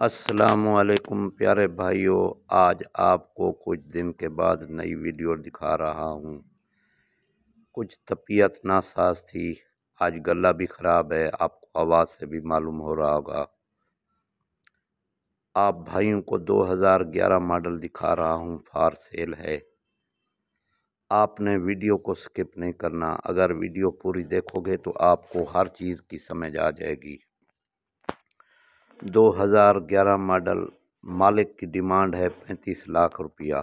السلام علیکم پیارے بھائیوں آج آپ کو کچھ دن کے بعد نئی ویڈیو دکھا رہا ہوں کچھ طبیعت ناساز تھی آج گلہ بھی خراب ہے آپ کو آواز سے بھی معلوم ہو رہا ہوگا آپ بھائیوں کو دو ہزار گیارہ ماڈل دکھا رہا ہوں فار سیل ہے آپ نے ویڈیو کو سکپ نہیں کرنا اگر ویڈیو پوری دیکھو گے تو آپ کو ہر چیز کی سمجھ آ جائے گی دو ہزار گیارہ ماڈل مالک کی ڈیمانڈ ہے پینتیس لاکھ روپیہ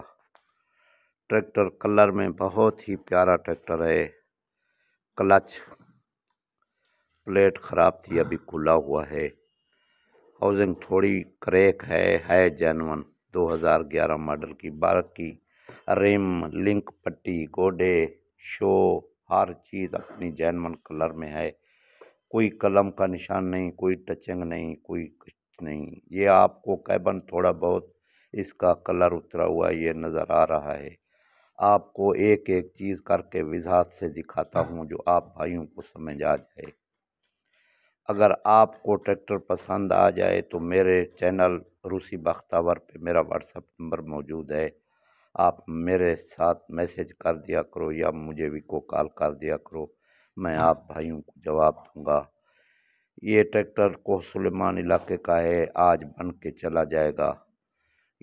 ٹریکٹر کلر میں بہت ہی پیارا ٹریکٹر ہے کلچ پلیٹ خراب تھی ابھی کھلا ہوا ہے ہاؤزنگ تھوڑی کریک ہے ہے جینون دو ہزار گیارہ ماڈل کی بارک کی ریم لنک پٹی گوڈے شو ہر چیز اپنی جینون کلر میں ہے کوئی قلم کا نشان نہیں کوئی ٹچنگ نہیں کوئی کچھ نہیں یہ آپ کو کیبن تھوڑا بہت اس کا کلر اترا ہوا یہ نظر آ رہا ہے آپ کو ایک ایک چیز کر کے وضاحت سے دکھاتا ہوں جو آپ بھائیوں کو سمجھ آ جائے اگر آپ کو ٹریکٹر پسند آ جائے تو میرے چینل روسی بختاور پہ میرا واٹس اپ نمبر موجود ہے آپ میرے ساتھ میسج کر دیا کرو یا مجھے بھی کو کال کر دیا کرو میں آپ بھائیوں کو جواب دوں گا یہ ٹریکٹر کو سلیمان علاقے کا ہے آج بن کے چلا جائے گا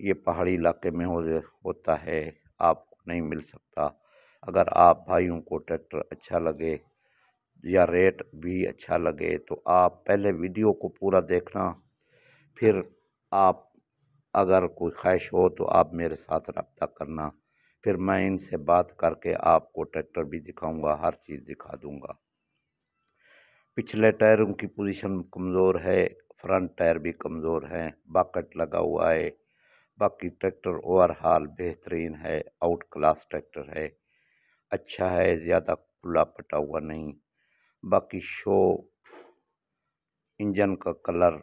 یہ پہاڑی علاقے میں ہوتا ہے آپ کو نہیں مل سکتا اگر آپ بھائیوں کو ٹریکٹر اچھا لگے یا ریٹ بھی اچھا لگے تو آپ پہلے ویڈیو کو پورا دیکھنا پھر آپ اگر کوئی خواہش ہو تو آپ میرے ساتھ رابطہ کرنا پھر میں ان سے بات کر کے آپ کو ٹریکٹر بھی دکھاؤں گا ہر چیز دکھا دوں گا پچھلے ٹائروں کی پوزیشن کمزور ہے فرنٹ ٹائر بھی کمزور ہے باکٹ لگا ہوا ہے باقی ٹریکٹر اوور ہال بہترین ہے آؤٹ کلاس ٹریکٹر ہے اچھا ہے زیادہ کھلا پٹا ہوا نہیں باقی شو انجن کا کلر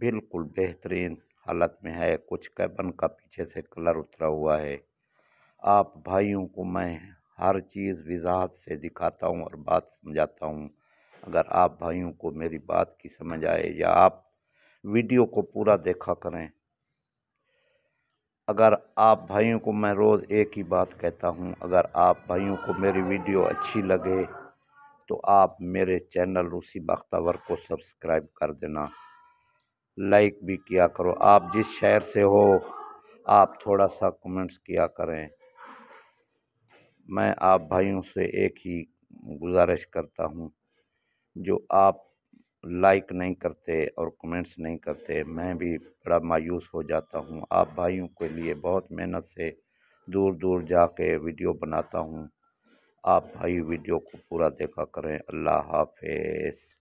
بالکل بہترین حالت میں ہے کچھ کیبن کا پیچھے سے کلر اترا ہوا ہے آپ بھائیوں کو میں ہر چیز وضاحت سے دکھاتا ہوں اور بات سمجھاتا ہوں اگر آپ بھائیوں کو میری بات کی سمجھ آئے یا آپ ویڈیو کو پورا دیکھا کریں اگر آپ بھائیوں کو میں روز ایک ہی بات کہتا ہوں اگر آپ بھائیوں کو میری ویڈیو اچھی لگے تو آپ میرے چینل روسی بختاور کو سبسکرائب کر دینا لائک بھی کیا کرو آپ جس شہر سے ہو آپ تھوڑا سا کمنٹس کیا کریں میں آپ بھائیوں سے ایک ہی گزارش کرتا ہوں جو آپ لائک نہیں کرتے اور کمنٹس نہیں کرتے میں بھی بڑا مایوس ہو جاتا ہوں آپ بھائیوں کے لیے بہت محنت سے دور دور جا کے ویڈیو بناتا ہوں آپ بھائی ویڈیو کو پورا دیکھا کریں اللہ حافظ